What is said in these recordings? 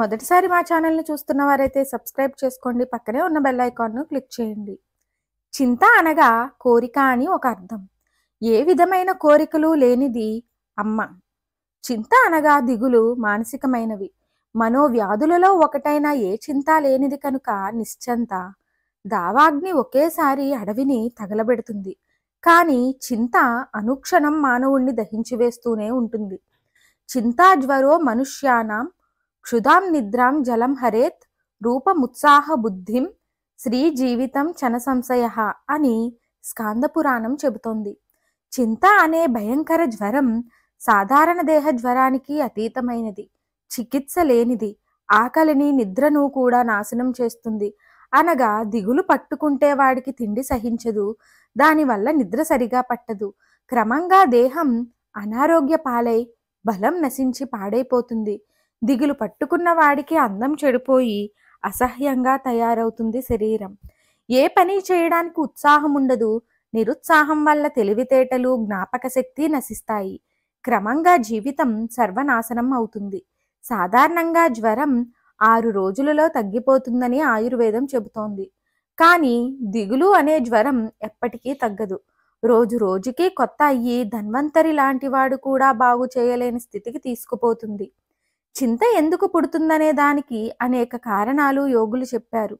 మొదటిసారి మా ఛానల్ని చూస్తున్న వారైతే సబ్స్క్రైబ్ చేసుకోండి పక్కనే ఉన్న బెల్ ఐకాన్ను క్లిక్ చేయండి చింత అనగా కోరిక అని ఒక అర్థం ఏ విధమైన కోరికలు లేనిది అమ్మ చింత అనగా దిగులు మానసికమైనవి మనోవ్యాధులలో ఒకటైన ఏ చింత లేనిది కనుక నిశ్చంత దావాగ్ని ఒకేసారి అడవిని తగలబెడుతుంది కానీ చింత అనుక్షణం మానవుణ్ణి దహించివేస్తూనే ఉంటుంది చింతాజ్వరో మనుష్యానాం క్షుధాం నిద్రాం జలం హరేత్ రూపముత్సాహ బుద్ధిం శ్రీ జీవితం చన సంశయ అని స్కాందపురాణం చెబుతోంది చింత అనే భయంకర జ్వరం సాధారణ దేహ జ్వరానికి అతీతమైనది చికిత్స లేనిది ఆకలిని నిద్రను కూడా నాశనం చేస్తుంది అనగా దిగులు పట్టుకుంటే వాడికి తిండి సహించదు దానివల్ల నిద్ర సరిగా పట్టదు క్రమంగా దేహం అనారోగ్య పాలై బలం నశించి పాడైపోతుంది దిగులు పట్టుకున్న వాడికి అందం చెడిపోయి అసహ్యంగా తయారవుతుంది శరీరం ఏ పని చేయడానికి ఉత్సాహం ఉండదు నిరుత్సాహం వల్ల తెలివితేటలు జ్ఞాపక శక్తి నశిస్తాయి క్రమంగా జీవితం సర్వనాశనం అవుతుంది సాధారణంగా జ్వరం ఆరు రోజులలో తగ్గిపోతుందని ఆయుర్వేదం చెబుతోంది కానీ దిగులు అనే జ్వరం ఎప్పటికీ తగ్గదు రోజు రోజుకే కొత్త అయ్యి ధన్వంతరి లాంటివాడు కూడా బాగు చేయలేని స్థితికి తీసుకుపోతుంది చింత ఎందుకు పుడుతుందనే దానికి అనేక కారణాలు యోగులు చెప్పారు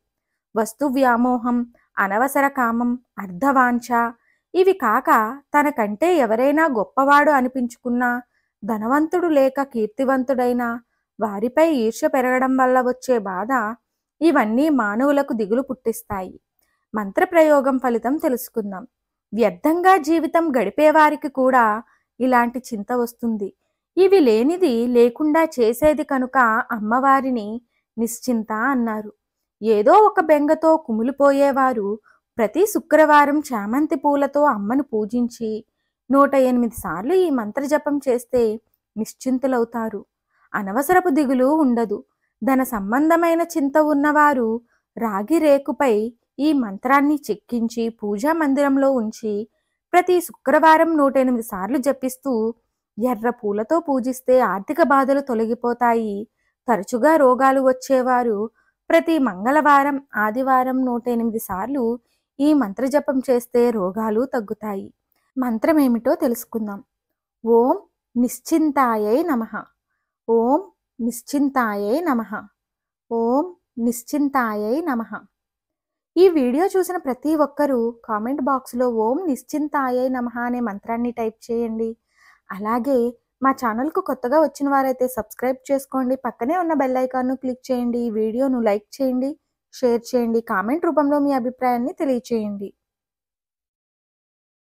వస్తు వ్యామోహం అనవసర కామం అర్ధవాంఛ ఇవి కాక తనకంటే ఎవరైనా గొప్పవాడు అనిపించుకున్నా ధనవంతుడు లేక కీర్తివంతుడైనా వారిపై ఈర్ష్య పెరగడం వల్ల వచ్చే బాధ ఇవన్నీ మానవులకు దిగులు పుట్టిస్తాయి మంత్రప్రయోగం ఫలితం తెలుసుకుందాం వ్యర్థంగా జీవితం గడిపేవారికి కూడా ఇలాంటి చింత వస్తుంది ఇవి లేనిది లేకుండా చేసేది కనుక అమ్మవారిని నిశ్చింత అన్నారు ఏదో ఒక బెంగతో కుమిలిపోయేవారు ప్రతి శుక్రవారం చామంతి పూలతో అమ్మను పూజించి నూట ఎనిమిది సార్లు ఈ మంత్రజపం చేస్తే నిశ్చింతులవుతారు అనవసరపు దిగులు ఉండదు ధన సంబంధమైన చింత ఉన్నవారు రాగి రేకుపై ఈ మంత్రాన్ని చెక్కించి పూజా మందిరంలో ఉంచి ప్రతి శుక్రవారం నూట ఎనిమిది సార్లు జపిస్తూ ఎర్ర పూలతో పూజిస్తే ఆర్థిక బాధలు తొలగిపోతాయి తరచుగా రోగాలు వచ్చేవారు ప్రతి మంగళవారం ఆదివారం నూట ఎనిమిది సార్లు ఈ మంత్రజపం చేస్తే రోగాలు తగ్గుతాయి మంత్రం ఏమిటో తెలుసుకుందాం ఓం నిశ్చింతాయై నమ ఓం నిశ్చింతాయై నమ ఓం నిశ్చింతాయై నమ ఈ వీడియో చూసిన ప్రతి ఒక్కరూ కామెంట్ బాక్స్లో ఓం నిశ్చింతాయ నమః అనే మంత్రాన్ని టైప్ చేయండి అలాగే మా ఛానల్కు కొత్తగా వచ్చిన వారైతే సబ్స్క్రైబ్ చేసుకోండి పక్కనే ఉన్న బెల్ ఐకాన్ను క్లిక్ చేయండి ఈ వీడియోను లైక్ చేయండి షేర్ చేయండి కామెంట్ రూపంలో మీ అభిప్రాయాన్ని తెలియచేయండి